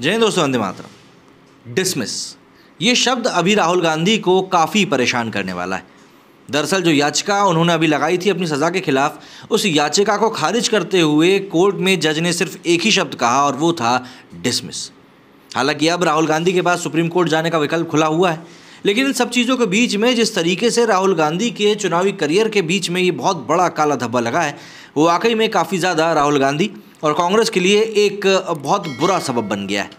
जय दोस्तों वंदे मातरम डिसमिस ये शब्द अभी राहुल गांधी को काफ़ी परेशान करने वाला है दरअसल जो याचिका उन्होंने अभी लगाई थी अपनी सज़ा के खिलाफ उस याचिका को खारिज करते हुए कोर्ट में जज ने सिर्फ एक ही शब्द कहा और वो था डिसमिस हालांकि अब राहुल गांधी के पास सुप्रीम कोर्ट जाने का विकल्प खुला हुआ है लेकिन इन सब चीज़ों के बीच में जिस तरीके से राहुल गांधी के चुनावी करियर के बीच में ये बहुत बड़ा काला धब्बा लगा है वो वाकई में काफ़ी ज़्यादा राहुल गांधी और कांग्रेस के लिए एक बहुत बुरा सबब बन गया है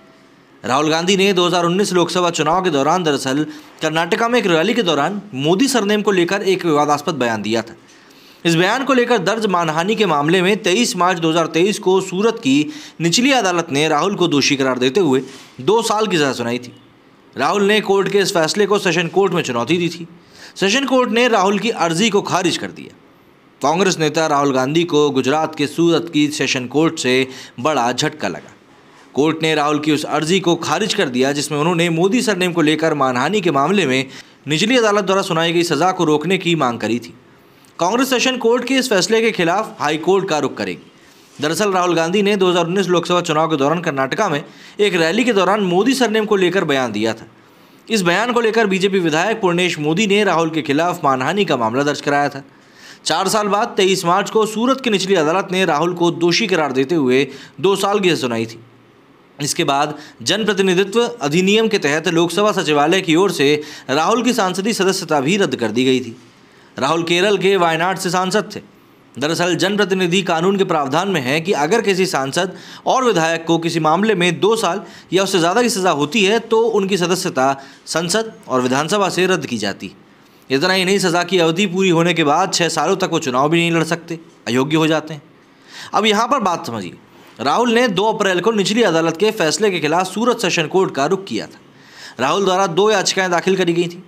राहुल गांधी ने 2019 लोकसभा चुनाव के दौरान दरअसल कर्नाटका में एक रैली के दौरान मोदी सरनेम को लेकर एक विवादास्पद बयान दिया था इस बयान को लेकर दर्ज मानहानि के मामले में 23 मार्च 2023 को सूरत की निचली अदालत ने राहुल को दोषी करार देते हुए दो साल की सजा सुनाई थी राहुल ने कोर्ट के इस फैसले को सेशन कोर्ट में चुनौती दी थी सेशन कोर्ट ने राहुल की अर्जी को खारिज कर दिया कांग्रेस नेता राहुल गांधी को गुजरात के सूरत की सेशन कोर्ट से बड़ा झटका लगा कोर्ट ने राहुल की उस अर्जी को खारिज कर दिया जिसमें उन्होंने मोदी सरनेम को लेकर मानहानि के मामले में निचली अदालत द्वारा सुनाई गई सजा को रोकने की मांग करी थी कांग्रेस सेशन कोर्ट के इस फैसले के खिलाफ हाई कोर्ट का रुख करेगी दरअसल राहुल गांधी ने 2019 लोकसभा चुनाव के दौरान कर्नाटका में एक रैली के दौरान मोदी सरनेम को लेकर बयान दिया था इस बयान को लेकर बीजेपी विधायक पूर्णेश मोदी ने राहुल के खिलाफ मानहानि का मामला दर्ज कराया था चार साल बाद तेईस मार्च को सूरत की निचली अदालत ने राहुल को दोषी करार देते हुए दो साल की सुनाई थी इसके बाद जनप्रतिनिधित्व अधिनियम के तहत लोकसभा सचिवालय की ओर से राहुल की सांसदीय सदस्यता भी रद्द कर दी गई थी राहुल केरल के वायनाड से सांसद थे दरअसल जनप्रतिनिधि कानून के प्रावधान में है कि अगर किसी सांसद और विधायक को किसी मामले में दो साल या उससे ज़्यादा की सज़ा होती है तो उनकी सदस्यता संसद और विधानसभा से रद्द की जाती है इतना ही नहीं सज़ा की अवधि पूरी होने के बाद छः सालों तक वो चुनाव भी नहीं लड़ सकते अयोग्य हो जाते हैं अब यहाँ पर बात समझिए राहुल ने 2 अप्रैल को निचली अदालत के फैसले के खिलाफ सूरत सेशन कोर्ट का रुख किया था राहुल द्वारा दो याचिकाएं दाखिल करी गई थी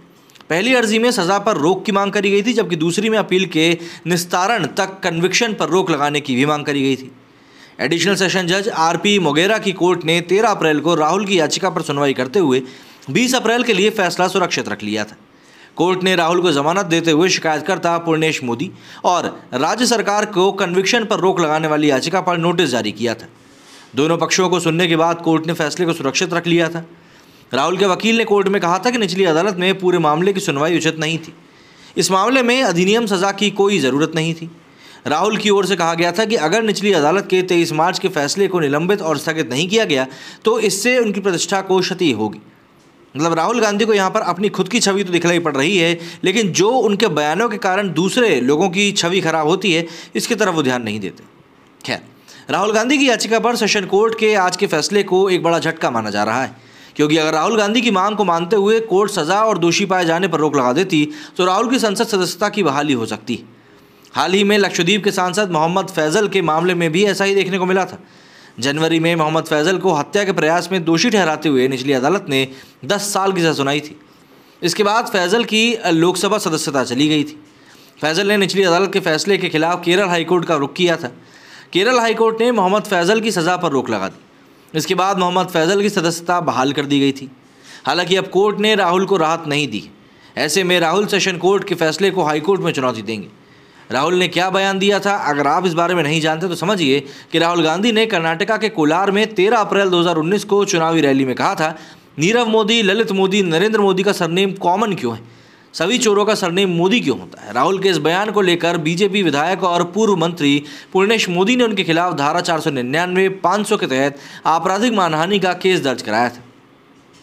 पहली अर्जी में सज़ा पर रोक की मांग करी गई थी जबकि दूसरी में अपील के निस्तारण तक कन्विक्शन पर रोक लगाने की भी मांग करी गई थी एडिशनल सेशन जज आरपी मोगेरा की कोर्ट ने 13 अप्रैल को राहुल की याचिका पर सुनवाई करते हुए 20 अप्रैल के लिए फैसला सुरक्षित रख लिया था कोर्ट ने राहुल को जमानत देते हुए शिकायतकर्ता पूर्णेश मोदी और राज्य सरकार को कन्विक्शन पर रोक लगाने वाली याचिका पर नोटिस जारी किया था दोनों पक्षों को सुनने के बाद कोर्ट ने फैसले को सुरक्षित रख लिया था राहुल के वकील ने कोर्ट में कहा था कि निचली अदालत में पूरे मामले की सुनवाई उचित नहीं थी इस मामले में अधिनियम सज़ा की कोई ज़रूरत नहीं थी राहुल की ओर से कहा गया था कि अगर निचली अदालत के तेईस मार्च के फैसले को निलंबित और स्थगित नहीं किया गया तो इससे उनकी प्रतिष्ठा को क्षति होगी मतलब राहुल गांधी को यहाँ पर अपनी खुद की छवि तो दिखलाई पड़ रही है लेकिन जो उनके बयानों के कारण दूसरे लोगों की छवि खराब होती है इसकी तरफ वो ध्यान नहीं देते खैर राहुल गांधी की याचिका पर सेशन कोर्ट के आज के फैसले को एक बड़ा झटका माना जा रहा है क्योंकि अगर राहुल गांधी की मांग को मानते हुए कोर्ट सजा और दोषी पाए जाने पर रोक लगा देती तो राहुल की संसद सदस्यता की बहाली हो सकती हाल ही में लक्षद्वीप के सांसद मोहम्मद फैजल के मामले में भी ऐसा ही देखने को मिला था जनवरी में मोहम्मद फैजल को हत्या के प्रयास में दोषी ठहराते हुए निचली अदालत ने दस साल की सज़ा सुनाई थी इसके बाद फैजल की लोकसभा सदस्यता चली गई थी फैजल ने निचली अदालत के फैसले के खिलाफ केरल हाईकोर्ट का रुख किया था केरल हाईकोर्ट ने मोहम्मद फैजल की सज़ा पर रोक लगा दी इसके बाद मोहम्मद फैजल की सदस्यता बहाल कर दी गई थी हालांकि अब कोर्ट ने राहुल को राहत नहीं दी ऐसे में राहुल सेशन कोर्ट के फैसले को हाईकोर्ट में चुनौती देंगे राहुल ने क्या बयान दिया था अगर आप इस बारे में नहीं जानते तो समझिए कि राहुल गांधी ने कर्नाटका के कोलार में 13 अप्रैल 2019 को चुनावी रैली में कहा था नीरव मोदी ललित मोदी नरेंद्र मोदी का सरनेम कॉमन क्यों है सभी चोरों का सरनेम मोदी क्यों होता है राहुल के इस बयान को लेकर बीजेपी विधायक और पूर्व मंत्री पूर्णेश मोदी ने उनके खिलाफ धारा चार सौ निन्यानवे के तहत आपराधिक मानहानि का केस दर्ज कराया था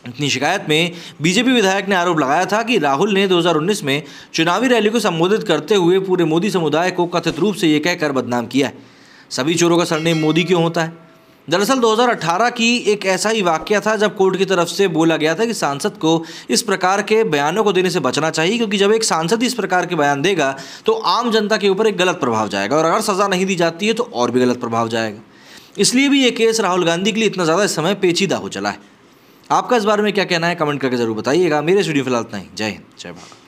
इतनी शिकायत में बीजेपी विधायक ने आरोप लगाया था कि राहुल ने 2019 में चुनावी रैली को संबोधित करते हुए पूरे मोदी समुदाय को कथित रूप से ये कहकर बदनाम किया है सभी चोरों का सरनेम मोदी क्यों होता है दरअसल 2018 की एक ऐसा ही वाक्य था जब कोर्ट की तरफ से बोला गया था कि सांसद को इस प्रकार के बयानों को देने से बचना चाहिए क्योंकि जब एक सांसद इस प्रकार के बयान देगा तो आम जनता के ऊपर एक गलत प्रभाव जाएगा और अगर सज़ा नहीं दी जाती है तो और भी गलत प्रभाव जाएगा इसलिए भी ये केस राहुल गांधी के लिए इतना ज़्यादा इस समय पेचीदा हो चला है आपका इस बारे में क्या कहना है कमेंट करके जरूर बताइएगा मेरे स्टूडियो फिलहाल इतना ही जय हिंद जय भारत